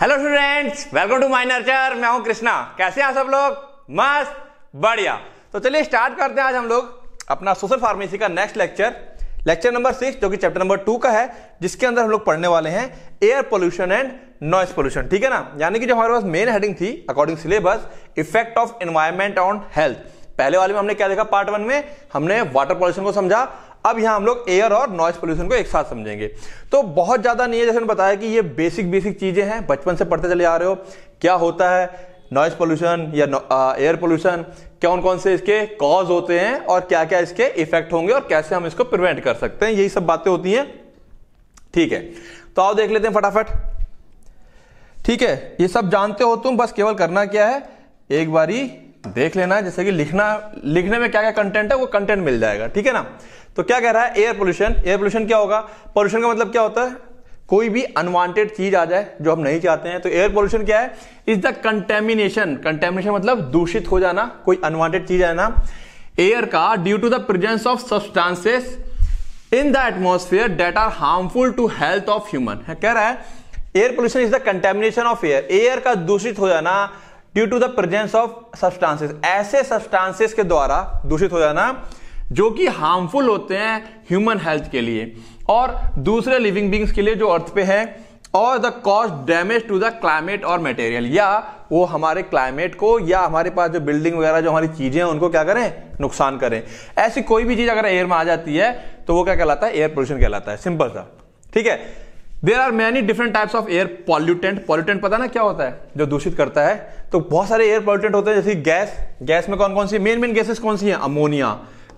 Hello students welcome to my nurture मैं हूं कृष्णा कैसे हैं सब लोग मस्त बढ़िया तो चलिए स्टार्ट करते हैं आज हम लोग अपना सोशल फार्मेसी का next lecture lecture number six जो कि चैप्टर नंबर टू का है जिसके अंदर हम लोग पढ़ने वाले हैं air pollution and noise pollution ठीक है ना यानी कि जो हमारे पास मेन हेडिंग थी according syllabus effect of environment on health पहले वाले में हमने क्या देखा पार्ट वन में हमने वाटर पॉल्यूशन को समझा अब यहां हम लोग एयर और नॉइस पोल्यूशन को एक साथ समझेंगे तो बहुत ज़्यादा नहीं है जैसे बताया कि ये बेसिक बेसिक चीज़ें हैं बचपन से पढ़ते चले आ रहे हो क्या होता है नॉइस पोल्यूशन या एयर पोल्यूशन कौन कौन से इसके कॉज होते हैं और क्या क्या इसके इफेक्ट होंगे और कैसे हम इसको प्रिवेंट कर सकते हैं यही सब बातें होती हैं ठीक है तो आओ देख लेते हैं फटाफट ठीक है ये सब जानते हो तुम बस केवल करना क्या है एक बारी देख लेना जैसे कि लिखना लिखने में क्या क्या कंटेंट है वो कंटेंट मिल जाएगा ठीक है ना तो क्या कह रहा है एयर पोल्यूशन एयर पोल्यूशन क्या होगा पोल्यूशन का मतलब क्या होता है कोई भी अनवांटेड चीज आ जाए जो हम नहीं चाहते हैं तो एयर पोल्यूशन क्या है इज द कंटेमिनेशन कंटेमिनेशन मतलब दूषित हो जाना कोई अनवांटेड चीज आना एयर का due to the presence of substances in the atmosphere that are harmful to health of human कह रहा है air pollution is the contamination of air air का दूषित हो जाना due to the presence of substances ऐसे substances के द्वारा दूषित हो जाना जो कि हार्मफुल होते हैं ह्यूमन हेल्थ के लिए और दूसरे लिविंग बींग्स के लिए जो अर्थ पे है और the cause damage to the climate और मटेरियल या वो हमारे क्लाइमेट को या हमारे पास जो बिल्डिंग वगैरह जो हमारी चीजें हैं उनको क्या करें नुकसान करें ऐसी कोई भी चीज अगर एयर में आ जाती है तो वो क्या कहलाता है एयर पोल्यूशन कहलाता है सिंपल सा ठीक है there are many different types of air pollutant pollutant पता ना क्या होता है जो दूषित करता है तो बहुत सारे एयर पॉल्यूटेंट होते हैं जैसे गैस गैस में कौन कौन सी मेन मेन गैसेस कौन सी हैं ammonia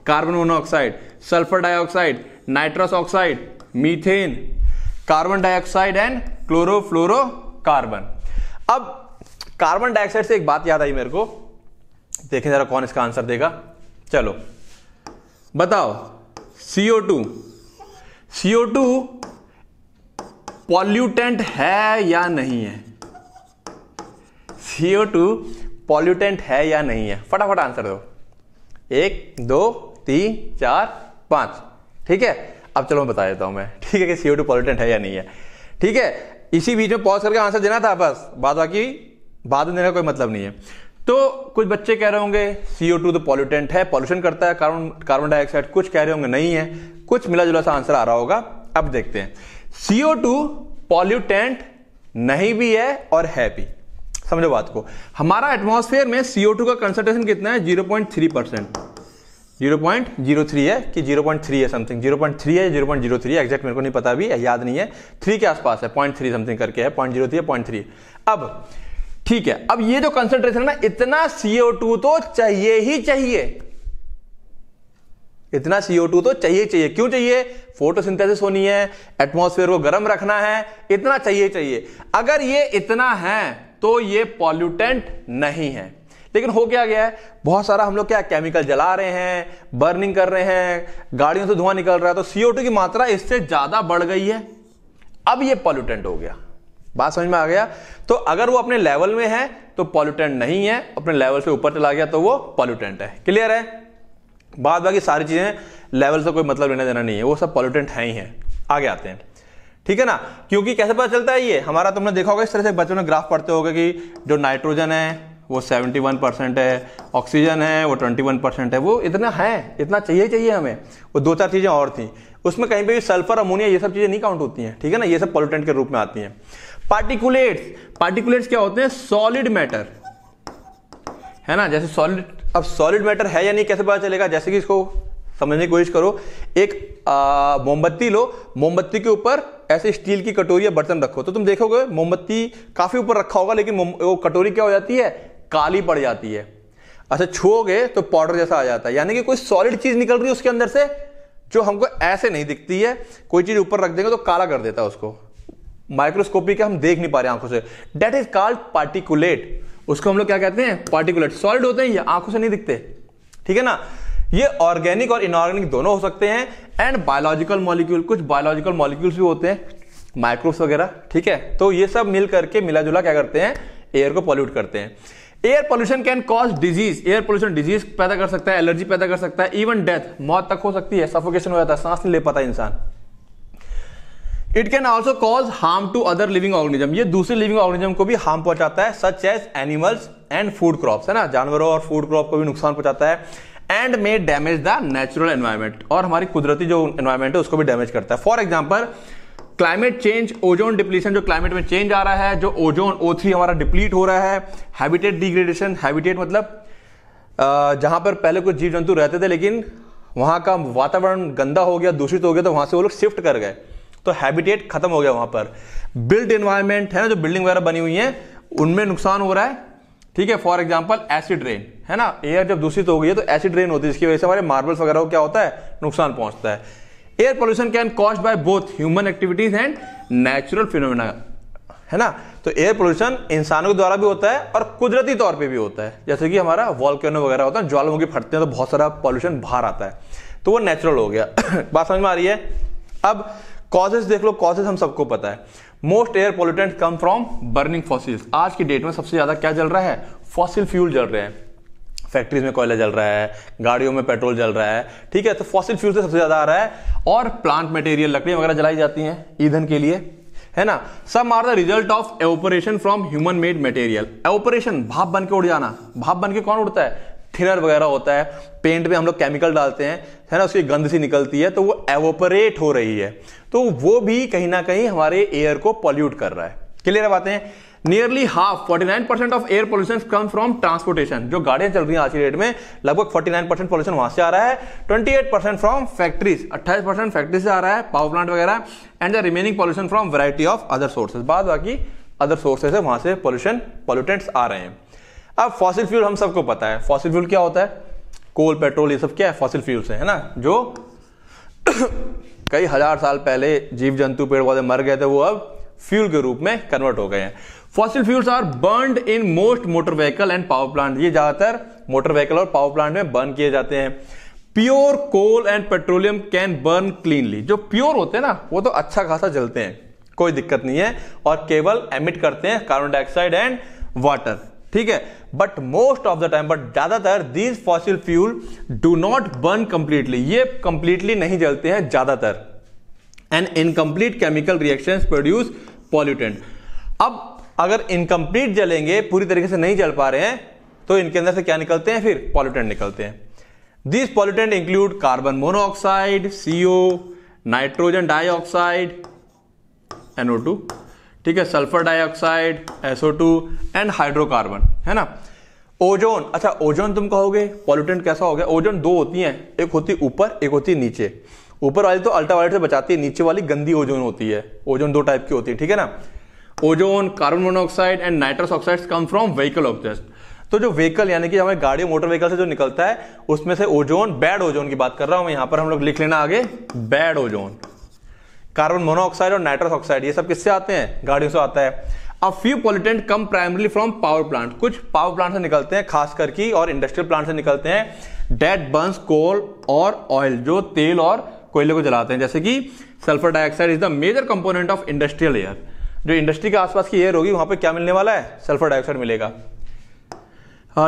carbon monoxide sulphur dioxide nitrous oxide methane carbon dioxide and chlorofluorocarbon अब कार्बन डाइऑक्साइड से एक बात याद आई मेरे को देखें जरा कौन इसका आंसर देगा चलो बताओ CO two CO two pollutant है या नहीं है सीओ टू पॉल्यूटेंट है या नहीं है फटाफट आंसर दो एक दो तीन चार पांच ठीक है अब चलो मैं बता देता हूं मैं ठीक है कि सीओ टू पॉल्यूटेंट है या नहीं है ठीक है इसी बीच में पॉज करके आंसर देना था बस बाद बाकी बाद में देने का कोई मतलब नहीं है तो कुछ बच्चे कह रहे होंगे सीओ टू तो पॉल्यूटेंट है पॉल्यूशन करता है कार्बन कार्बन डाइऑक्साइड कुछ कह रहे होंगे नहीं है कुछ मिला जुला सा आंसर आ रहा होगा अब देखते हैं सीओ टू पॉल्यूटेंट नहीं भी है और है भी समझो बात को हमारा एटमॉस्फेयर में सीओ टू का कंसंट्रेशन कितना है zero point three percent zero point zero three है कि जीरो पॉइंट थ्री है समथिंग जीरो पॉइंट थ्री है zero point zero three exact exact मेरे को नहीं पता अभी याद नहीं है थ्री के आसपास है पॉइंट थ्री समथिंग करके है point zero three point three अब ठीक है अब ये जो कंसेंट्रेशन है ना इतना सीओ टू तो चाहिए ही चाहिए इतना CO2 तो चाहिए चाहिए क्यों चाहिए फोटोसिंथेसिस होनी है एटमॉस्फेयर को गर्म रखना है इतना चाहिए चाहिए अगर ये इतना है तो ये पॉल्यूटेंट नहीं है लेकिन हो क्या गया है बहुत सारा हम लोग क्या केमिकल जला रहे हैं बर्निंग कर रहे हैं गाड़ियों से धुआं निकल रहा है तो CO2 की मात्रा इससे ज्यादा बढ़ गई है अब ये पॉल्यूटेंट हो गया बात समझ में आ गया तो अगर वो अपने लेवल में है तो पॉल्यूटेंट नहीं है अपने लेवल से ऊपर चला गया तो वो पॉल्यूटेंट है क्लियर है बाद बाकी सारी चीज़ें लेवल से कोई मतलब लेना देना नहीं है वो सब पॉल्यूटेंट है ही है आगे आते हैं ठीक है ना क्योंकि कैसे पता चलता है ये हमारा तुमने देखा होगा इस तरह से बच्चों ने ग्राफ पढ़ते होगा कि जो नाइट्रोजन है वो 71 परसेंट है ऑक्सीजन है वो 21 परसेंट है वो इतना है इतना चाहिए चाहिए हमें वो दो चार चीज़ें और थी उसमें कहीं पे भी सल्फर अमोनिया ये सब चीज़ें नहीं काउंट होती हैं ठीक है ना ये सब पॉल्यूटेंट के रूप में आती हैं पार्टिकुलेट्स पार्टिकुलेट्स क्या होते हैं सॉलिड मैटर है ना जैसे सॉलिड अब सॉलिड मैटर है या नहीं कैसे पता चलेगा जैसे कि इसको समझने की कोशिश करो एक मोमबत्ती लो मोमबत्ती के ऊपर ऐसे स्टील की कटोरी या बर्तन रखो तो तुम देखोगे मोमबत्ती काफ़ी ऊपर रखा होगा लेकिन वो कटोरी क्या हो जाती है काली पड़ जाती है अच्छा छुओगे तो पाउडर जैसा आ जाता है यानी कि कोई सॉलिड चीज़ निकल रही है उसके अंदर से जो हमको ऐसे नहीं दिखती है कोई चीज़ ऊपर रख देंगे तो काला कर देता है उसको माइक्रोस्कोपी के हम देख नहीं पा रहे आंखों से डेट इज कॉल्ड पार्टिकुलेट उसको हम लोग क्या कहते हैं पार्टिकुलेट सॉलिड होते हैं ये आंखों से नहीं दिखते ठीक है ना ये ऑर्गेनिक और इनऑर्गेनिक दोनों हो सकते हैं एंड बायोलॉजिकल मॉलिक्यूल कुछ बायोलॉजिकल मॉलिक्यूल्स भी होते हैं माइक्रोब्स वगैरह ठीक है तो ये सब मिल करके मिला जुला क्या करते हैं एयर को पॉल्यूट करते हैं air pollution can cause disease air pollution disease पैदा कर सकता है एलर्जी पैदा कर सकता है इवन डेथ मौत तक हो सकती है सफोकेशन हो जाता है सांस नहीं ले पाता इंसान it can also cause harm to other living organism ये दूसरे लिविंग ऑर्गेनिज्म को भी हार्म पहुंचाता है such as animals and food crop है ना जानवरों और फूड क्रॉप को भी नुकसान पहुंचाता है and may damage the natural environment और हमारी कुदरती जो एनवायरमेंट है उसको भी डैमेज करता है for example climate change ozone depletion जो क्लाइमेट में चेंज आ रहा है जो ओजोन ओ थ्री हमारा डिप्लीट हो रहा है हैबिटेट डिग्रेडेशन हैबिटेट मतलब जहां पर पहले कुछ जीव जंतु रहते थे लेकिन वहां का वातावरण गंदा हो गया दूषित हो गया तो वहां से वो लोग शिफ्ट कर गए तो हैबिटेट खत्म हो गया वहां पर बिल्ड एनवायरमेंट है ना जो बिल्डिंग वगैरह बनी हुई है उनमें नुकसान हो रहा है ठीक है फॉर एग्जाम्पल एसिड रेन है ना एयर जब दूषित हो गई है तो एसिड रेन होती है जिसकी वजह से हमारे मार्बल्स वगैरह को क्या होता है नुकसान पहुंचता है air pollution can cause by both human activities and natural phenomena है ना तो एयर पोल्यूशन इंसानों के द्वारा भी होता है और कुदरती तौर पे भी होता है जैसे कि हमारा वॉल्केनो वगैरह होता है ज्वालामुखी फटते हैं तो बहुत सारा पॉल्यूशन बाहर आता है तो वो नेचुरल हो गया बात समझ में आ रही है अब कॉजेज देख लो कॉजेज हम सबको पता है most air pollutant come from burning fossils आज की डेट में सबसे ज्यादा क्या जल रहा है फॉसिल फ्यूल जल रहे हैं फैक्ट्रीज में कोयला जल रहा है गाड़ियों में पेट्रोल जल रहा है ठीक है तो फॉसिल फ्यूल से सबसे ज्यादा आ रहा है और प्लांट मटेरियल लकड़ी वगैरह जलाई जाती हैं ईंधन के लिए है ना some are the result of evaporation from human made material evaporation भाप बन के उड़ जाना भाप बन के कौन उड़ता है थिनर वगैरह होता है पेंट में हम लोग केमिकल डालते हैं है ना उसकी गंद सी निकलती है तो वो एवोपरेट हो रही है तो वो भी कहीं ना कहीं हमारे एयर को पॉल्यूट कर रहा है क्लियर बातें nearly half 49 percent of air pollution come from transportation जो गाड़ियां चल रही हैं आज की डेट में लगभग 49 परसेंट पॉल्यूशन वहां से आ रहा है 28 percent from factories 28 percent factory से आ रहा है पावर प्लांट वगैरह and the remaining pollution from variety of other sources बाद बाकी अदर सोर्सेज है वहां से पॉल्यूशन पॉल्यूटेंट्स आ रहे हैं अब फॉसिल फ्यूल हम सबको पता है फॉसिल फ्यूल क्या होता है कोल पेट्रोल ये सब क्या है फॉसिल फ्यूल्स है ना जो कई हजार साल पहले जीव जंतु पेड़ पौधे मर गए थे वो अब फ्यूल के रूप में कन्वर्ट हो गए हैं fossil fuels are burn in most motor vehicle and power plant ये ज्यादातर मोटर व्हीकल और पावर प्लांट में बर्न किए जाते हैं pure coal and petroleum can burn cleanly जो प्योर होते हैं ना वो तो अच्छा खासा जलते हैं कोई दिक्कत नहीं है और केवल एमिट करते हैं कार्बन डाइऑक्साइड एंड वाटर ठीक है but most of the time but ज्यादातर these fossil fuel do not burn completely ये कंप्लीटली नहीं जलते हैं ज्यादातर and incomplete chemical reaction produce pollutant अब अगर इनकम्प्लीट जलेंगे पूरी तरीके से नहीं जल पा रहे हैं तो इनके अंदर से क्या निकलते हैं फिर पॉल्यूटेंट निकलते हैं this pollutant include carbon monoxide CO nitrogen dioxide two ठीक है sulphur dioxide two and hydrocarbon है ना ओजोन अच्छा ओजोन तुम कहोगे पॉल्यूटेंट कैसा हो गया ओजोन दो होती है एक होती ऊपर एक होती नीचे ऊपर वाली तो अल्ट्रावायलेट से बचाती है नीचे वाली गंदी ओजोन होती है ओजोन दो टाइप की होती है ठीक है ना ozone carbon monoxide and nitrous oxide come from vehicle exhaust तो जो व्हीकल यानी कि हमारे गाड़ी मोटर व्हीकल से जो निकलता है उसमें से ओजोन बैड ओजोन की बात कर रहा हूं यहां पर हम लोग लिख लेना आगे बैड ओजोन कार्बन मोनोऑक्साइड और नाइट्रस ऑक्साइड ये सब किससे आते हैं गाड़ियों से आता है अब few pollutant come primarily from power plant कुछ पावर प्लांट से निकलते हैं खास करके और इंडस्ट्रियल प्लांट से निकलते हैं डेड बंस कोल और ऑयल जो तेल और कोयले को जलाते हैं जैसे कि sulphur dioxide is the major component of industrial air जो इंडस्ट्री के आसपास की एयर होगी वहां पे क्या मिलने वाला है सल्फर डाइऑक्साइड मिलेगा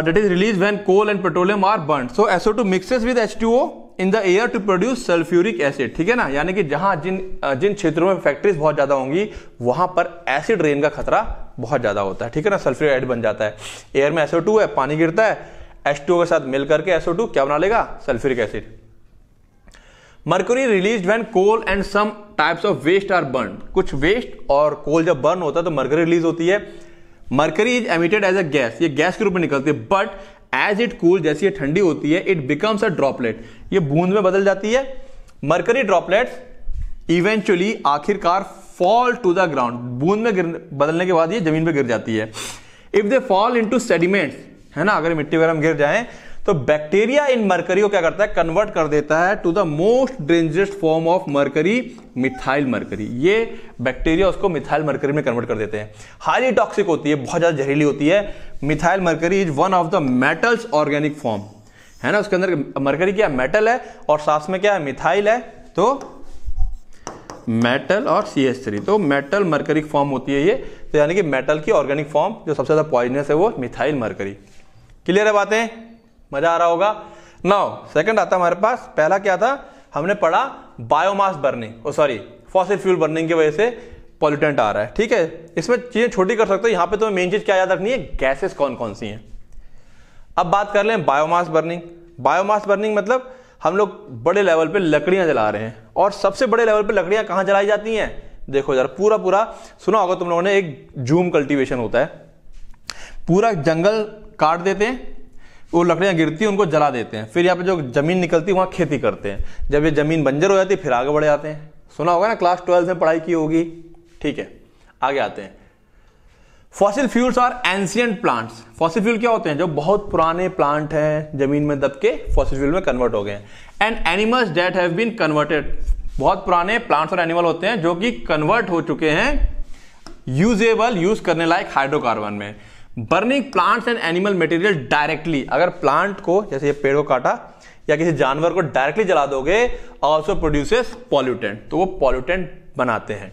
that is release when coal and petroleum are burn so SO two mixes with H two O in the air to produce sulphuric acid ठीक है ना यानी कि जहां जिन जिन क्षेत्रों में फैक्ट्रीज बहुत ज्यादा होंगी वहां पर एसिड रेन का खतरा बहुत ज्यादा होता है ठीक है ना सल्फ्यूरिक एसिड बन जाता है एयर में एसओ है पानी गिरता है एस के साथ मिल करके एसओ क्या बना लेगा sulphuric acid mercury release when coal and some types of waste are burn कुछ वेस्ट और कोल जब बर्न होता है तो मर्क्यूरी रिलीज होती है mercury is emitted as a gas ये गैस के रूप में निकलती है बट एज इट कूल जैसी ये ठंडी होती है इट बिकम्स अ ड्रॉपलेट ये बूंद में बदल जाती है मरकरी ड्रॉपलेट इवेंचुअली आखिरकार फॉल टू द ग्राउंड बूंद में गिर बदलने के बाद ये जमीन पे गिर जाती है if they fall into sediment है ना अगर मिट्टी वगैरह गिर जाए तो बैक्टीरिया इन मरकरी को क्या करता है कन्वर्ट कर देता है to the most dangerous form of mercury methyl mercury ये बैक्टीरिया उसको मिथाइल मरकरी में कन्वर्ट कर देते हैं हाईली टॉक्सिक होती है बहुत ज़्यादा जहरीली होती है methyl mercury is one of the metals organic form है ना उसके अंदर मरकरी क्या मेटल है और साथ में क्या है मिथाइल है तो मेटल और सी एस थ्री तो मेटल मरकरी फॉर्म होती है ये तो यानी कि मेटल की ऑर्गेनिक फॉर्म जो सबसे ज़्यादा पॉइजनस है वो मिथाइल मरकरी क्लियर है बातें मजा आ रहा होगा नाउ सेकंड आता हमारे पास पहला क्या था हमने पढ़ा biomass burning oh sorry fossil fuel burning की वजह से पॉल्यूटेंट आ रहा है ठीक है इसमें चीज़ें छोटी कर सकते हो यहाँ पे तो मेन चीज़ क्या याद रखनी है गैसेस कौन कौन सी हैं अब बात कर लें बायोमास बर्निंग बायोमास बर्निंग मतलब हम लोग बड़े लेवल पे लकड़ियां जला रहे हैं और सबसे बड़े लेवल पे लकड़ियां कहां जलाई जाती हैं देखो यार पूरा पूरा सुना होगा तुम लोगों ने एक जूम कल्टीवेशन होता है पूरा जंगल काट देते हैं वो लकड़ियाँ गिरती हैं उनको जला देते हैं फिर यहाँ पे जो ज़मीन निकलती है वहाँ खेती करते हैं जब ये ज़मीन बंजर हो जाती है फिर आगे बढ़ जाते हैं सुना होगा ना क्लास ट्वेल्थ में पढ़ाई की होगी ठीक है आगे आते हैं fossil fuels are ancient plants fossil fuel क्या होते हैं जो बहुत पुराने प्लांट हैं जमीन में दब के फॉसिल फ्यूल में कन्वर्ट हो गए and animals that have been converted बहुत पुराने प्लांट्स और एनिमल होते हैं जो कि कन्वर्ट हो चुके हैं यूजेबल यूज करने लायक हाइड्रोकार्बन में burning plants and animal material directly अगर प्लांट को जैसे ये पेड़ को काटा या किसी जानवर को डायरेक्टली जला दोगे ऑल्सो प्रोड्यूसेस पॉल्यूटेंट तो वो पॉल्यूटेंट बनाते हैं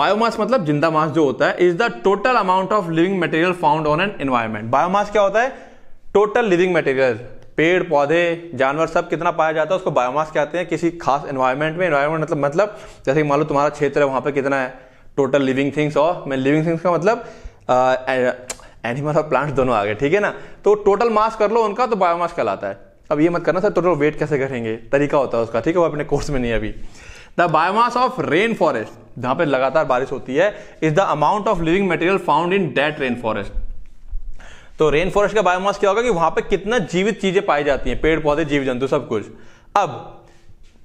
बायोमास मतलब जिंदा मास जो होता है is the total amount of living material found on an environment biomass क्या होता है टोटल लिविंग मटेरियल पेड़ पौधे जानवर सब कितना पाया जाता है उसको बायोमास कहते हैं किसी खास एनवायरमेंट में एनवायरमेंट मतलब मतलब जैसे कि मान लो तुम्हारा क्षेत्र है वहां पर कितना है टोटल लिविंग थिंग्स और मैं लिविंग थिंग्स का मतलब एनिमल और प्लांट्स दोनों आ गए ठीक है ना तो टोटल मास कर लो उनका तो बायोमास कहलाता है अब ये मत करना सर टोटल वेट कैसे करेंगे तरीका होता है उसका ठीक है वो अपने कोर्स में नहीं अभी the biomass of rain forest जहां पर लगातार बारिश होती है is the amount of living material found in that rain forest तो रेन फॉरेस्ट का बायोमास क्या होगा कि वहां पर कितना जीवित चीजें पाई जाती हैं पेड़ पौधे जीव जंतु सब कुछ अब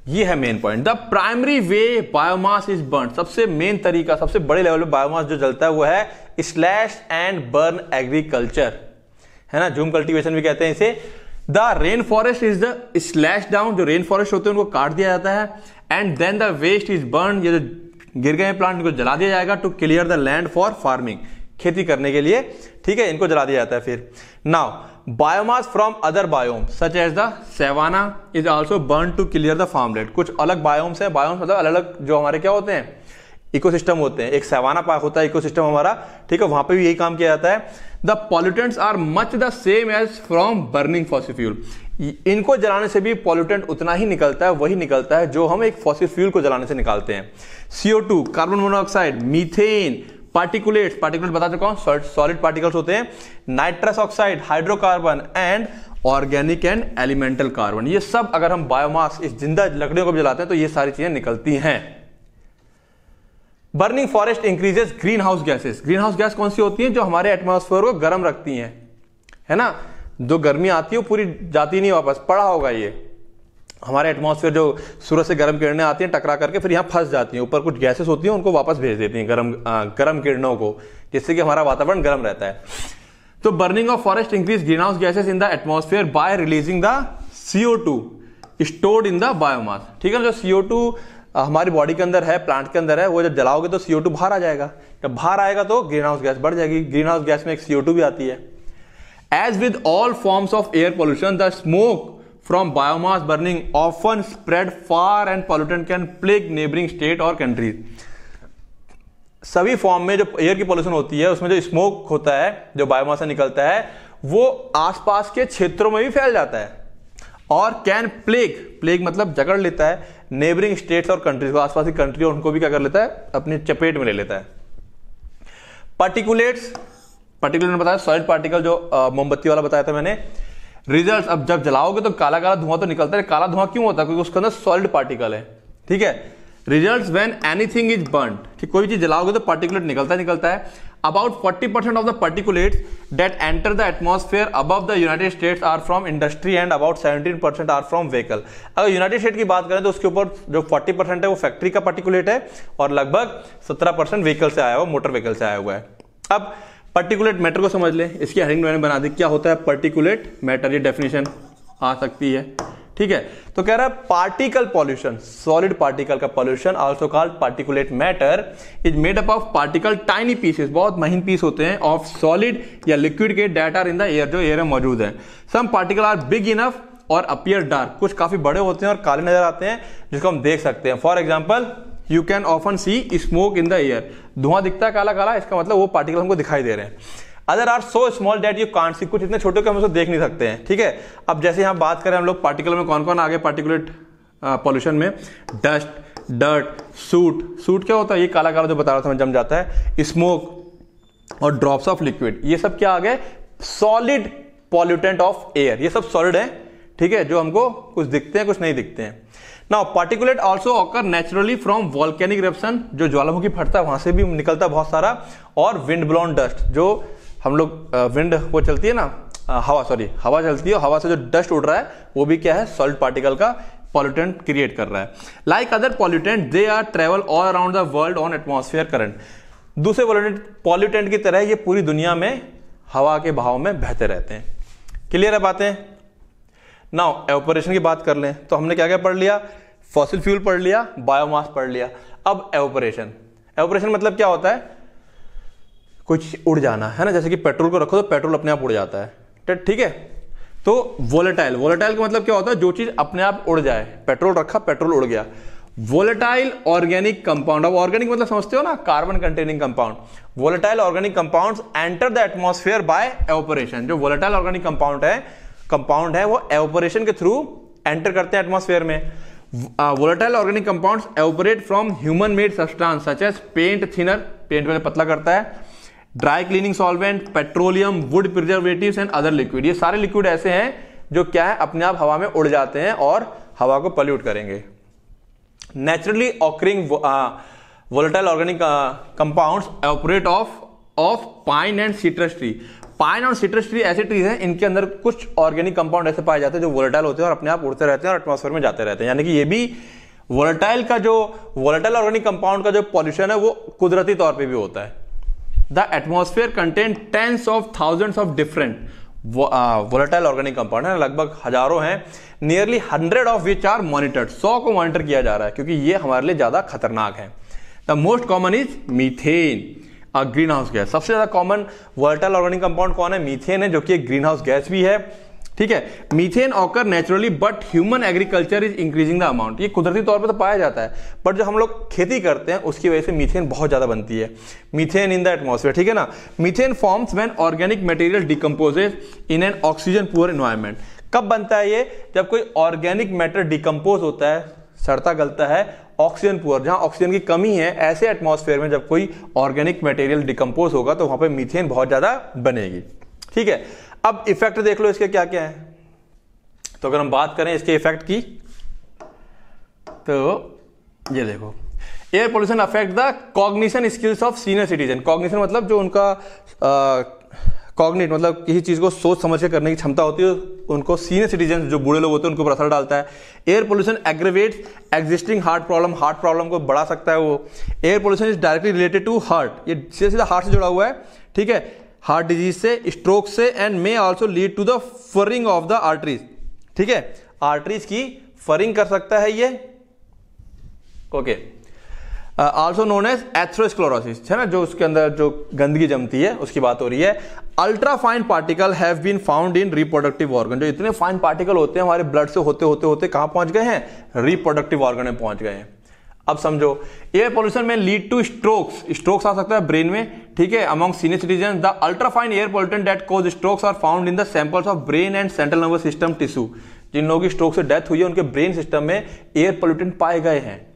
ये है main point the primary way biomass is burn सबसे मेन तरीका सबसे बड़े लेवल पे बायोमास जो जलता है वो है स्लैश एंड बर्न एग्रीकल्चर है ना झूम कल्टीवेशन भी कहते हैं इसे the rain forest is the slash down जो रेन फॉरेस्ट होते हैं उनको काट दिया जाता है and then the waste is burn ये जो गिर गए प्लांट इनको जला दिया जाएगा to clear the land for farming खेती करने के लिए ठीक है इनको जला दिया जाता है फिर now biomass from other biome such as the savanna is also burn to clear the farmland कुछ अलग बायोम्स है बायोम्स मतलब अलग अलग जो हमारे क्या होते हैं इकोसिस्टम होते हैं एक सेवाना पार्क होता है इकोसिस्टम हमारा ठीक है वहां पे भी यही काम किया जाता है the pollutants are much the same as from burning fossil fuel इनको जलाने से भी पॉल्यूटेंट उतना ही निकलता है वही निकलता है जो हम एक फॉसिल फ्यूल को जलाने से निकालते हैं CO two carbon monoxide methane particulate particulate बता चुका हूं सॉलिड पार्टिकल्स होते हैं nitrous oxide hydrocarbon and organic and elemental carbon ये सब अगर हम बायोमास इस जिंदा लकड़ियों को जलाते हैं तो ये सारी चीजें निकलती हैं burning forest increases greenhouse gases greenhouse gas कौन सी होती है जो हमारे एटमोसफेयर को गर्म रखती है है ना जो गर्मी आती है वो पूरी जाती नहीं वापस पड़ा होगा ये हमारे एटमॉस्फेयर जो सूरज से गर्म किरणें आती हैं टकरा करके फिर यहाँ फंस जाती हैं ऊपर कुछ गैसेस होती हैं उनको वापस भेज देती हैं गर्म गर्म किरणों को जिससे कि हमारा वातावरण गर्म रहता है तो burning of forest increase greenhouse gases in the atmosphere by releasing the CO two stored in the biomass ठीक है जो सीओ टू हमारी बॉडी के अंदर है प्लांट के अंदर है वो जब जलाओगे तो सीओ टू बाहर आ जाएगा जब बाहर आएगा तो ग्रीन हाउस गैस बढ़ जाएगी ग्रीन हाउस गैस में एक सीओ टू भी आती है as with all forms of air pollution the smoke from biomass burning often spread far and pollutant can plague neighbouring state और कंट्रीज सभी फॉर्म में जो एयर की पोल्यूशन होती है उसमें जो स्मोक होता है जो बायोमास से निकलता है वो आसपास के क्षेत्रों में भी फैल जाता है और कैन प्लेग प्लेग मतलब जकड़ लेता है नेबरिंग स्टेट्स और कंट्रीज को आसपास की कंट्री और उनको भी क्या कर लेता है अपनी चपेट में ले लेता है पार्टिकुलेट्स पार्टिकुलेट ने बताया सॉलिड पार्टिकल जो मोमबत्ती वाला बताया था मैंने रिजल्ट अब जब जलाओगे तो काला काला धुआं तो निकलता है काला धुआं क्यों होता है क्योंकि उसके अंदर सॉलिड पार्टिकल है ठीक है result when anything is burn ठीक कोई चीज जलाओगे तो पार्टिकुलेट निकलता है निकलता है about 40 percent of the particulate that enter the atmosphere above the United States are from industry and about 17 percent are from vehicle अगर यूनाइटेड स्टेट की बात करें तो उसके ऊपर जो 40 परसेंट है वो फैक्ट्री का पर्टिकुलेट है और लगभग 17 परसेंट व्हीकल से आया हुआ मोटर व्हीकल से आया हुआ है अब पर्टिकुलेट मैटर को समझ ले इसकी हरिंग मैंने बना दी क्या होता है पर्टिकुलेट मैटर ये डेफिनेशन आ सकती है ठीक है तो कह रहा है पार्टिकल पॉल्यूशन सॉलिड पार्टिकल का pollution also called particulate matter is made up of particle tiny pieces बहुत महीन पीस होते हैं ऑफ सॉलिड या लिक्विड के that are in the air जो एयर में मौजूद है some particle are big enough और अपियर डार्क कुछ काफी बड़े होते हैं और काले नजर आते हैं जिसको हम देख सकते हैं for example you can often see smoke in the air धुआं दिखता है काला काला इसका मतलब वो पार्टिकल हमको दिखाई दे रहे हैं other are so small that you can't see कुछ इतने छोटे के हम उसको देख नहीं सकते हैं ठीक है अब जैसे यहाँ बात करें हम लोग पार्टिकल में कौन कौन आगे पार्टिकुलेट पॉल्यूशन में डस्ट डर्ट सूट सूट क्या होता है ये काला काला जो बता रहा था मैं जम जाता है स्मोक और ड्रॉप्स ऑफ लिक्विड ये सब क्या आ गए सॉलिड पॉल्यूटेंट ऑफ एयर ये सब सॉलिड है ठीक है जो हमको कुछ दिखते हैं कुछ नहीं दिखते हैं now particulate also occur naturally from volcanic eruption जो ज्वालामुखी फटता है वहां से भी निकलता है बहुत सारा और विंड ब्लॉन डस्ट जो हम लोग विंड वो चलती है ना हवा सॉरी हवा चलती है हवा से जो डस्ट उड़ रहा है वो भी क्या है सॉल्ट पार्टिकल का पॉल्यूटेंट क्रिएट कर रहा है like other pollutant they are travel all around the world on atmosphere current दूसरे पॉल्यूटेंट की तरह ये पूरी दुनिया में हवा के भाव में बहते रहते हैं क्लियर है बातें नाउ एवोपरेशन की बात कर लें तो हमने क्या क्या पढ़ लिया फॉसिल फ्यूल पढ़ लिया बायोमास पढ़ लिया अब एवोपरेशन एवोपरेशन मतलब क्या होता है कुछ उड़ जाना है ना जैसे कि पेट्रोल को रखो तो पेट्रोल अपने आप उड़ जाता है ठीक है तो वोलेटाइल वोलेटाइल का मतलब क्या होता है जो चीज अपने आप उड़ जाए पेट्रोल रखा पेट्रोल उड़ गया वोलेटाइल ऑर्गेनिक कंपाउंड अब ऑर्गेनिक मतलब समझते हो ना carbon containing compound volatile organic compound enter the atmosphere by evaporation जो वोलेटाइल ऑर्गेनिक कंपाउंड है कंपाउंड है वो एवोपोरेशन के थ्रू एंटर करते हैं एटमोसफेयर में volatile organic compounds evaporate from human made substance such as paint thinner paint में पतला करता है dry cleaning solvent petroleum wood preservative and other liquid ये सारे लिक्विड ऐसे हैं जो क्या है अपने आप हवा में उड़ जाते हैं और हवा को पल्यूट करेंगे naturally occurring volatile organic compounds evaporate off off pine and citrus tree pine और सिट्रस ट्री ऐसे ट्रीज हैं इनके अंदर कुछ ऑर्गेनिक कंपाउंड ऐसे पाए जाते हैं जो वोलेटाइल होते हैं और अपने आप उड़ते रहते हैं और एटमोसफेयर में जाते रहते हैं यानी कि ये भी वोलेटाइल का जो वोलेटाइल ऑर्गेनिक कंपाउंड का जो पॉल्यूशन है वो कुदरती तौर पर भी होता है the atmosphere content tens of thousands of different volatile organic compound है लगभग हजारों हैं nearly hundred of which are monitored सौ को मॉनिटर किया जा रहा है क्योंकि ये हमारे लिए ज्यादा खतरनाक है the most common is methane greenhouse gas सबसे ज्यादा कॉमन वर्टल ऑर्गेनिक कंपाउंड कौन है मीथेन है जो कि ग्रीन हाउस गैस भी है ठीक है methane occur naturally but human agriculture is increasing the amount ये कुदरती तौर पर तो पाया जाता है बट जो हम लोग खेती करते हैं उसकी वजह से मीथेन बहुत ज़्यादा बनती है मीथेन इन द एटमोसफेयर ठीक है ना methane forms when organic material decomposes in an oxygen poor environment कब बनता है ये जब कोई ऑर्गेनिक मैटर डिकम्पोज होता है सड़ता गलता है ऑक्सीजन पुअर जहां ऑक्सीजन की कमी है ऐसे एटमोसफेयर में जब कोई ऑर्गेनिक मटेरियल डिकम्पोज होगा तो वहां पर मीथेन बहुत ज़्यादा बनेगी ठीक है अब इफेक्ट देख लो इसके क्या क्या है तो अगर हम बात करें इसके इफेक्ट की तो ये देखो air pollution affect the cognition skills of senior citizen cognition मतलब जो उनका आ, कॉग्निट मतलब किसी चीज़ को सोच समझ के करने की क्षमता होती है उनको सीनियर सिटीजन जो बूढ़े लोग होते हैं उनको असर डालता है air pollution aggravate existing heart problem heart problem को बढ़ा सकता है वो air pollution is directly related to heart ये सीधा सीधा हार्ट से जुड़ा हुआ है ठीक है हार्ट डिजीज से स्ट्रोक से and may also lead to the furring of the arteries ठीक है आर्टरीज की फरिंग कर सकता है ये okay okay. Also known as atherosclerosis है ना जो उसके अंदर जो गंदगी जमती है उसकी बात हो रही है ultra fine particle have been found in reproductive organ जो इतने फाइन पार्टिकल होते हैं हमारे ब्लड से होते होते होते कहां पहुंच गए हैं रिप्रोडक्टिव ऑर्गन में पहुंच गए हैं अब समझो एयर पोल्यूशन में लीड टू स्ट्रोक्स स्ट्रोक्स आ सकता है ब्रेन में ठीक है among senior citizen the ultrafine air pollutant that cause strokes are found in the samples of brain and central nervous system tissue जिन लोगों की स्ट्रोक से डेथ हुई है उनके ब्रेन सिस्टम में एयर पोल्यूटेंट पाए गए हैं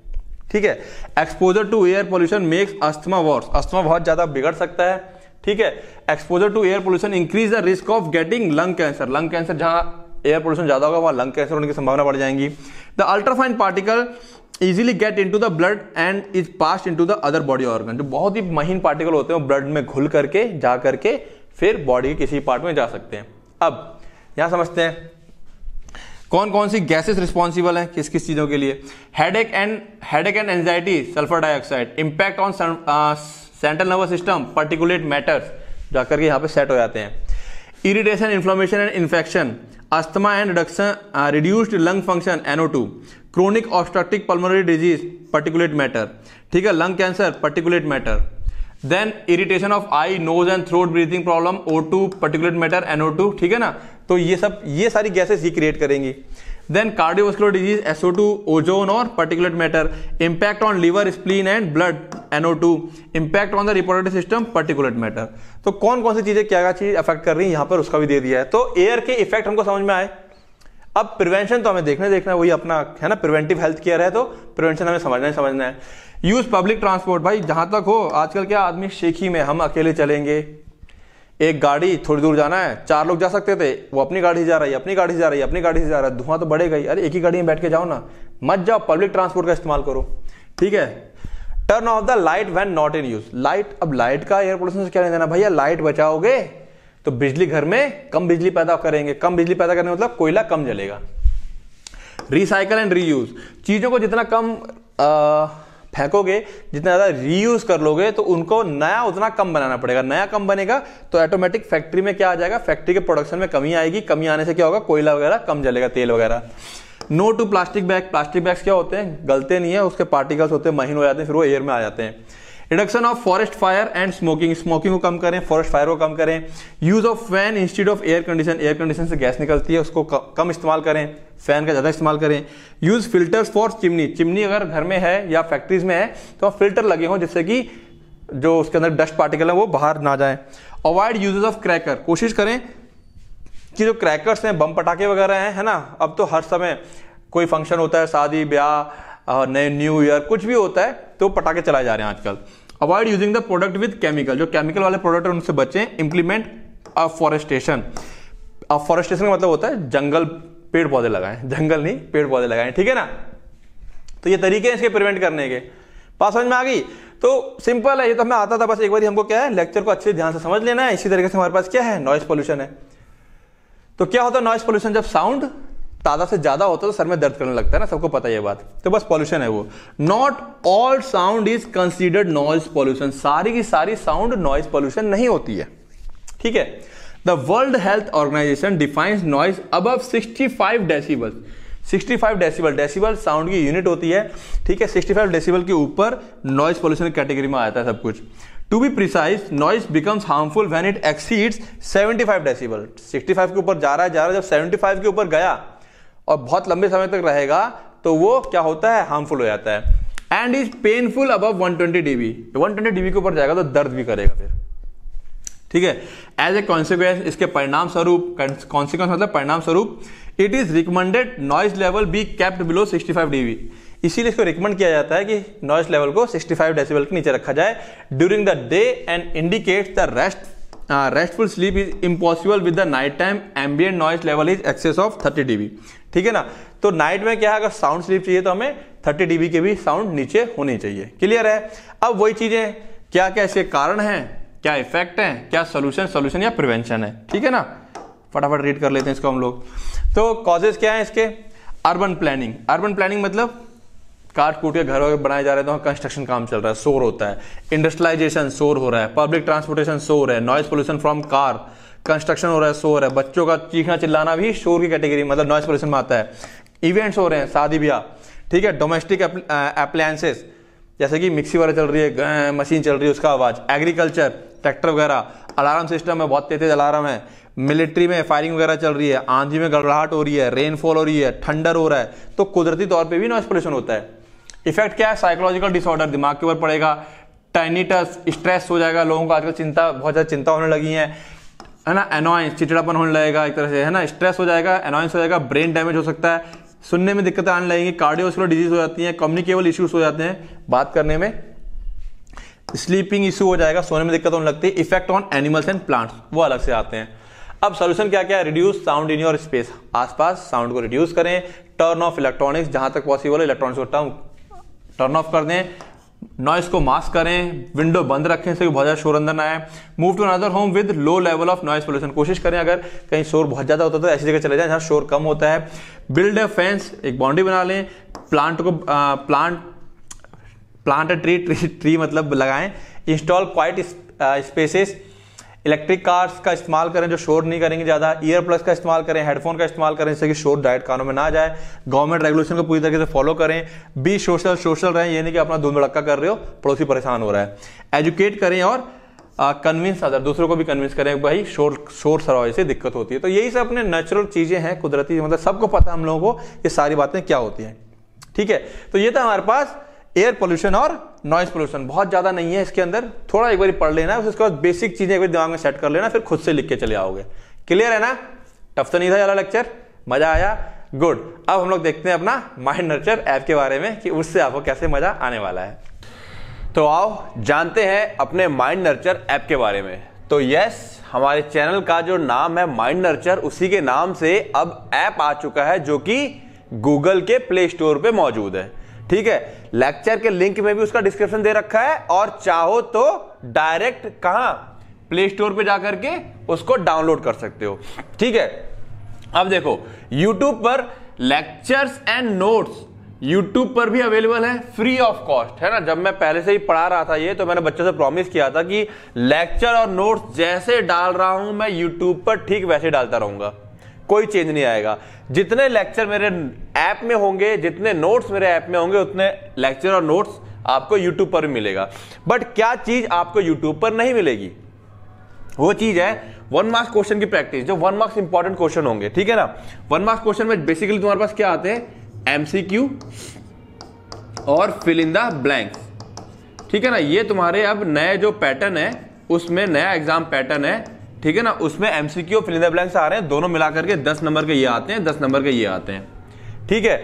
ठीक है exposure to air pollution makes asthma worse asthma बहुत ज्यादा बिगड़ सकता है ठीक है exposure to air pollution increase the risk of getting lung cancer lung cancer जहां एयर पोल्यूशन ज्यादा होगा वहां लंग कैंसर होने की संभावना बढ़ जाएंगी the ultrafine particle easily get into the blood and is pass into the other body organ जो बहुत ही महीन पार्टिकल होते हैं ब्लड में घुल करके जा करके फिर बॉडी के किसी पार्ट में जा सकते हैं अब यहां समझते हैं कौन कौन सी गैसेस रिस्पॉन्सिबल हैं किस किस चीज़ों के लिए headache and headache and anxiety sulphur dioxide impact on central nervous system particulate matters जाकर के यहाँ पे सेट हो जाते हैं irritation inflammation and infection asthma and reduction reduced lung function NO two chronic obstructive pulmonary disease particulate matter ठीक है lung cancer particulate matter then irritation of eye nose and throat breathing problem O two particulate matter NO two ठीक है ना तो ये सब ये सारी गैसेस ही क्रिएट करेंगी then cardiovascular disease SO two ozone और particular matter impact on liver spleen and blood NO two impact on the reported system particular matter तो कौन कौन सी चीजें क्या क्या चीज अफेक्ट कर रही है यहां पर उसका भी दे दिया है तो एयर के इफेक्ट हमको समझ में आए अब प्रिवेंशन तो हमें देखना देखना है वही अपना है ना प्रिवेंटिव हेल्थ केयर है तो प्रिवेंशन हमें समझना है समझना है यूज पब्लिक ट्रांसपोर्ट भाई जहां तक हो आजकल क्या आदमी शेखी में हम अकेले चलेंगे एक गाड़ी थोड़ी दूर जाना है चार लोग जा सकते थे वो अपनी गाड़ी से जा रही है अपनी गाड़ी से जा रही है अपनी गाड़ी से जा रहा है धुआं तो बढ़ेगा ही अरे एक ही गाड़ी में बैठ के जाओ ना मत जाओ पब्लिक ट्रांसपोर्ट का इस्तेमाल करो ठीक है turn off the light when not in use light अब लाइट का एयर पोल्यूशन से क्या लेना देना भैया लाइट बचाओगे तो बिजली घर में कम बिजली पैदा करेंगे कम बिजली पैदा करने मतलब कोयला कम जलेगा रिसाइकल एंड रीयूज चीजों को जितना कम आ, फेंकोगे जितना ज़्यादा रीयूज कर लोगे तो उनको नया उतना कम बनाना पड़ेगा नया कम बनेगा तो ऑटोमेटिक फैक्ट्री में क्या आ जाएगा फैक्ट्री के प्रोडक्शन में कमी आएगी कमी आने से क्या होगा कोयला वगैरह कम जलेगा तेल वगैरह no to plastic bag plastic bags क्या होते हैं गलते नहीं है उसके पार्टिकल्स होते हैं महीन हो जाते हैं फिर वो एयर में आ जाते हैं reduction of forest fire and smoking smoking को कम करें फॉरेस्ट फायर को कम करें use of fan instead of air condition air condition से गैस निकलती है उसको कम इस्तेमाल करें फैन का ज़्यादा इस्तेमाल करें use filters for chimney chimney अगर घर में है या फैक्ट्रीज में है तो आप फिल्टर लगे हों जिससे कि जो उसके अंदर डस्ट पार्टिकल है वो बाहर ना जाए अवॉइड यूजेज ऑफ क्रैकर कोशिश करें कि जो क्रैकर्स हैं बम पटाखे वगैरह हैं है ना अब तो हर समय कोई फंक्शन होता है शादी ब्याह नए न्यू ईयर कुछ भी होता है तो पटाखे चलाए जा रहे हैं आजकल avoid using the product with chemical जो केमिकल वाले प्रोडक्ट है उनसे बचें इंप्लीमेंट अफॉरेस्टेशन अफॉरेस्टेशन का मतलब होता है जंगल पेड़ पौधे लगाएं जंगल नहीं पेड़ पौधे लगाएं ठीक है ना तो ये तरीके हैं इसके प्रिवेंट करने के पास समझ में आ गई तो सिंपल है ये तो हमें आता था बस एक बार हमको क्या है लेक्चर को अच्छे ध्यान से समझ लेना है इसी तरीके से हमारे पास क्या है नॉइस पोल्यूशन है तो क्या होता है नॉइस पोल्यूशन जब साउंड तादा से ज़्यादा होता है तो सर में दर्द करने लगता है ना सबको पता है ये बात तो बस पॉल्यूशन है वो not all sound is considered noise pollution सारी की सारी साउंड नॉइज पॉल्यूशन नहीं होती है ठीक है the world health organization defines noise above sixty five decibel 65 decibel decibel sound की यूनिट होती है ठीक है 65 डेसिबल के ऊपर नॉइज पॉल्यूशन कैटेगरी में आता है सब कुछ to be precise noise becomes harmful when it exceeds 75 decibel 65 के ऊपर जा रहा है जा रहा है जब 75 के ऊपर गया और बहुत लंबे समय तक रहेगा तो वो क्या होता है हार्मफुल हो जाता है and is painful above 120 twenty dB one twenty dB के ऊपर जाएगा तो दर्द भी करेगा फिर ठीक है एज ए कॉन्सिक्वेंस इसके परिणाम स्वरूप कॉन्सिक्वेंस मतलब परिणाम स्वरूप it is recommended noise level be kept below 65 dB इसीलिए इसको रिकमेंड किया जाता है कि नॉइज लेवल को 65 डेसीबल के नीचे रखा जाए during the day and indicate the rest restful sleep is impossible with the night time ambient noise level is excess of thirty dB ठीक है ना तो नाइट में क्या है अगर साउंड स्लीप चाहिए तो हमें थर्टी डीबी के भी साउंड नीचे होने चाहिए क्लियर है अब वही चीजें क्या क्या इसके कारण हैं क्या इफेक्ट हैं क्या सोल्यूशन सोल्यूशन या प्रिवेंशन है ठीक है ना फटाफट रीड कर लेते हैं इसको हम लोग तो कॉजेज क्या है इसके अर्बन प्लानिंग अर्बन प्लानिंग मतलब काट कूट के घर बनाए जा रहे हैं तो कंस्ट्रक्शन काम चल रहा है शोर होता है इंडस्ट्रियलाइजेशन शोर हो रहा है पब्लिक ट्रांसपोर्टेशन शोर है noise pollution from car construction हो रहा है शोर है बच्चों का चीखना चिल्लाना भी शोर की कैटेगरी मतलब नॉइज पोल्यूशन में आता है इवेंट्स हो रहे हैं शादी ब्याह ठीक है डोमेस्टिक अप्लायंसेस जैसे कि मिक्सी वगैरह चल रही है मशीन चल रही है उसका आवाज़ एग्रीकल्चर ट्रैक्टर वगैरह अलार्म सिस्टम है बहुत तेज तेज अलार्म है मिलिट्री में फायरिंग वगैरह चल रही है आंधी में गड़गड़ाहट हो रही है रेनफॉल हो रही है ठंडर हो रहा है तो कुदरती तौर पर भी नॉइस पोल्यूशन होता है इफेक्ट क्या है साइकोलॉजिकल डिसऑर्डर दिमाग के ऊपर पड़ेगा टाइनिटस स्ट्रेस हो जाएगा लोगों को आजकल चिंता बहुत ज़्यादा चिंता होने लगी है है ना एनॉइंस चिड़चिड़ापन होने लगेगा एक तरह से है ना स्ट्रेस हो जाएगा एनॉइंस हो जाएगा ब्रेन डैमेज हो सकता है सुनने में दिक्कतें आने लगेंगी कार्डियोस्कुलर डिजीज हो जाती है कम्युनिकेबल इश्यूज हो जाते हैं बात करने में स्लीपिंग इशू हो जाएगा सोने में दिक्कत होने लगती है effect on animals and plants वो अलग से आते हैं अब सोल्यूशन क्या क्या है reduce sound in your space आसपास साउंड को रिड्यूस करें टर्न ऑफ इलेक्ट्रॉनिक्स जहां तक पॉसिबल है इलेक्ट्रॉनिक्स को टर्न ऑफ कर दें नॉइस को मास्क करें विंडो बंद रखें से बहुत ज़्यादा शोर अंदर ना आए move to another home with low level of noise pollution कोशिश करें अगर कहीं शोर बहुत ज़्यादा होता है तो ऐसी जगह चले जाएं जहाँ शोर कम होता है बिल्ड अ फेंस एक बाउंड्री बना लें प्लांट को आ, plant plant tree tree tree मतलब लगाएं install quiet spaces electric cars का इस्तेमाल करें जो शोर नहीं करेंगे ज़्यादा ईयर प्लस का इस्तेमाल करें हेडफोन का इस्तेमाल करें जिससे कि शोर डायरेक्ट कानों में ना जाए गवर्नमेंट रेगुलेशन को पूरी तरीके से फॉलो करें बी सोशल सोशल रहें ये नहीं कि अपना धूम धड़का कर रहे हो पड़ोसी परेशान हो रहा है एजुकेट करें और कन्विंस अदर दूसरों को भी कन्विंस करें भाई शोर शोर सराव से दिक्कत होती है तो यही सब अपने नेचुरल चीज़ें हैं कुदरती मतलब सबको पता है हम लोगों को ये सारी बातें क्या होती हैं ठीक है तो ये था हमारे पास एयर पोल्यूशन और नॉइज पोल्यूशन बहुत ज़्यादा नहीं है इसके अंदर थोड़ा एक बार पढ़ लेना उसके बाद बेसिक चीज़ें एक बार दिमाग में सेट कर लेना फिर खुद से लिख के चले आओगे क्लियर है ना टफ तो नहीं था ज़्यादा लेक्चर मज़ा आया गुड अब हम लोग देखते हैं अपना माइंड नर्चर ऐप के बारे में कि उससे आपको कैसे मज़ा आने वाला है तो आओ जानते हैं अपने माइंड नर्चर ऐप के बारे में तो यस हमारे चैनल का जो नाम है माइंड नर्चर उसी के नाम से अब ऐप आ चुका है जो कि गूगल के प्ले स्टोर पे मौजूद है ठीक है लेक्चर के लिंक में भी उसका डिस्क्रिप्शन दे रखा है और चाहो तो डायरेक्ट कहा प्ले स्टोर पे जाकर के उसको डाउनलोड कर सकते हो ठीक है अब देखो यूट्यूब पर लेक्चर्स एंड नोट्स यूट्यूब पर भी अवेलेबल है फ्री ऑफ कॉस्ट है ना जब मैं पहले से ही पढ़ा रहा था ये तो मैंने बच्चों से प्रॉमिस किया था कि लेक्चर और नोट्स जैसे डाल रहा हूं मैं यूट्यूब पर ठीक वैसे डालता रहूंगा कोई चेंज नहीं आएगा जितने लेक्चर मेरे ऐप में होंगे जितने नोट्स मेरे ऐप में होंगे उतने लेक्चर और नोट्स आपको यूट्यूब पर मिलेगा बट क्या चीज आपको यूट्यूब पर नहीं मिलेगी वो चीज है वन मार्क्स क्वेश्चन की प्रैक्टिस जो वन मार्क्स इंपॉर्टेंट क्वेश्चन होंगे ठीक है ना वन मार्क्स क्वेश्चन में बेसिकली तुम्हारे पास क्या आते हैं एमसीक्यू और फिल इन द ब्लैंक्स ठीक है ना ये तुम्हारे अब नए जो पैटर्न है उसमें नया एग्जाम पैटर्न है ठीक है ना उसमें एमसीक्यू और फिलिंदा ब्लैंक्स आ रहे हैं दोनों मिलाकर के दस नंबर के ये आते हैं दस नंबर के ये आते हैं ठीक है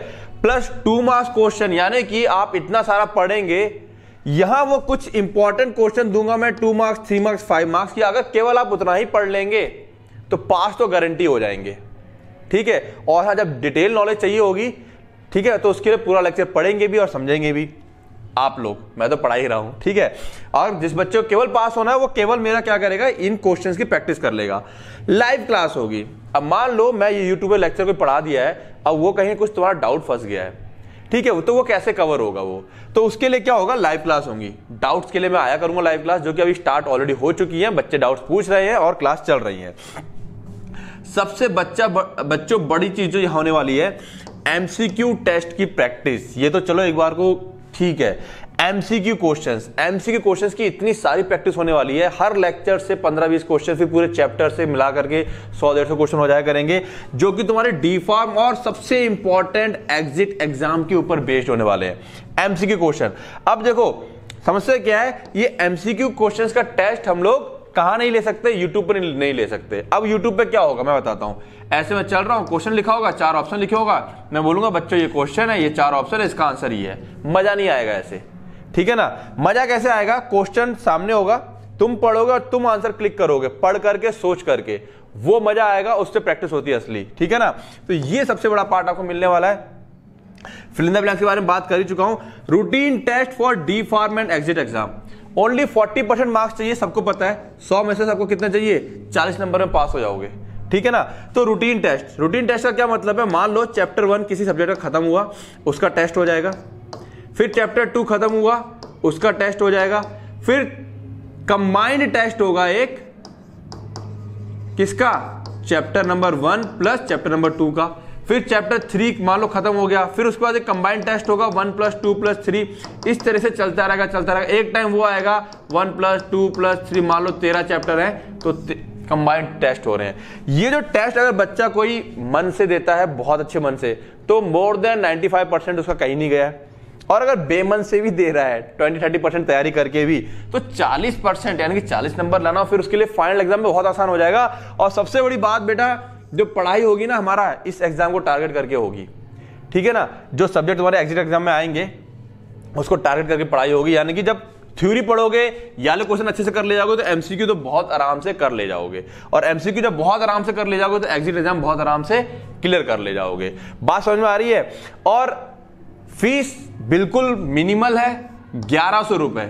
प्लस टू मार्क्स क्वेश्चन यानी कि आप इतना सारा पढ़ेंगे यहां वो कुछ इंपॉर्टेंट क्वेश्चन दूंगा मैं two marks three marks five marks की अगर केवल आप उतना ही पढ़ लेंगे तो पास तो गारंटी हो जाएंगे ठीक है और हाँ जब डिटेल नॉलेज चाहिए होगी ठीक है तो उसके लिए पूरा लेक्चर पढ़ेंगे भी और समझेंगे भी आप लोग मैं तो पढ़ा ही रहा हूं ठीक है और जिस बच्चे को केवल पास होना है वो केवल मेरा क्या करेगा इन क्वेश्चंस की प्रैक्टिस कर लेगा लाइव क्लास होगी अब मान लो मैं ये यूट्यूब पर लेक्चर को पढ़ा दिया है अब वो कहीं कुछ तुम्हारा डाउट फंस गया है ठीक है वो तो वो कैसे कवर होगा वो तो उसके लिए क्या होगा लाइव क्लास होंगी डाउट्स के लिए मैं आया करूंगा लाइव क्लास जो कि अभी स्टार्ट ऑलरेडी हो चुकी है बच्चे डाउट्स पूछ रहे हैं और क्लास चल रही है सबसे बच्चा बच्चों बड़ी चीज जो यहां होने वाली है एमसीक्यू टेस्ट की प्रैक्टिस ये तो चलो एक बार को ठीक है एमसीक्यू क्वेश्चंस एमसीक्यू क्वेश्चंस की इतनी सारी प्रैक्टिस होने वाली है हर लेक्चर से 15-20 क्वेश्चन फिर पूरे चैप्टर से मिला करके 100 डेढ़ सौ क्वेश्चन हो जाया करेंगे जो कि तुम्हारे डी फॉर्म और सबसे इंपॉर्टेंट एग्जिट एग्जाम के ऊपर बेस्ड होने वाले हैं एमसीक्यू क्वेश्चन अब देखो समस्या क्या है ये एमसीक्यू क्वेश्चन का टेस्ट हम लोग कहा नहीं ले सकते यूट्यूब पर नहीं ले सकते अब यूट्यूब पर क्या होगा मैं बताता हूं ऐसे में चल रहा हूँ क्वेश्चन लिखा होगा चार ऑप्शन लिखे होगा मैं बोलूंगा बच्चों ये क्वेश्चन है ये चार ऑप्शन है इसका आंसर ये है मजा नहीं आएगा ऐसे ठीक है ना मजा कैसे आएगा क्वेश्चन सामने होगा तुम पढ़ोगे और तुम आंसर क्लिक करोगे पढ़ करके सोच करके वो मजा आएगा उससे प्रैक्टिस होती है असली ठीक है ना तो ये सबसे बड़ा पार्ट आपको मिलने वाला है फिलिंदा ब्लैंक्स के बारे में बात कर ही चुका हूं routine test for D form and exit exam only 40 percent marks चाहिए सबको पता है 100 में से सबको कितने चाहिए 40 नंबर में पास हो जाओगे ठीक है ना तो रूटीन टेस्ट रूटीन टेस्ट का क्या मतलब है मान लो चैप्टर वन किसी सब्जेक्ट का खत्म हुआ उसका टेस्ट हो जाएगा फिर चैप्टर टू खत्म हुआ उसका टेस्ट हो जाएगा फिर कंबाइंड टेस्ट होगा एक किसका chapter number one plus chapter number two का फिर चैप्टर थ्री मान लो खत्म हो गया फिर उसके बाद एक कंबाइंड टेस्ट होगा one plus two plus three इस तरह से चलता रहेगा चलता रहेगा एक टाइम वो आएगा one plus two plus three मान लो तेरह चैप्टर है तो कंबाइंड टेस्ट हो रहे हैं ये जो टेस्ट अगर बच्चा कोई मन से देता है बहुत अच्छे मन से तो मोर देन 95 परसेंट उसका कहीं नहीं गया और अगर बेमन से भी दे रहा है ट्वेंटी थर्टी परसेंट तैयारी करके भी तो चालीस परसेंट यानी कि चालीस नंबर लाना फिर उसके लिए फाइनल एग्जाम में बहुत आसान हो जाएगा और सबसे बड़ी बात बेटा जो पढ़ाई होगी ना हमारा इस एग्जाम को टारगेट करके होगी ठीक है ना जो सब्जेक्ट तुम्हारे एग्जिट एग्जाम में आएंगे उसको टारगेट करके पढ़ाई होगी यानी कि जब थ्योरी पढ़ोगे या लो तो क्वेश्चन अच्छे से कर ले जाओगे तो एमसीक्यू तो बहुत आराम से कर ले जाओगे और एमसीक्यू जब बहुत आराम से कर ले जाओगे तो एग्जिट एग्जाम बहुत आराम से क्लियर कर ले जाओगे बात समझ में आ रही है और फीस बिल्कुल मिनिमल है ग्यारह सौ रुपए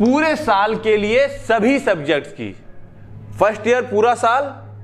पूरे साल के लिए सभी सब्जेक्ट्स की फर्स्ट ईयर पूरा साल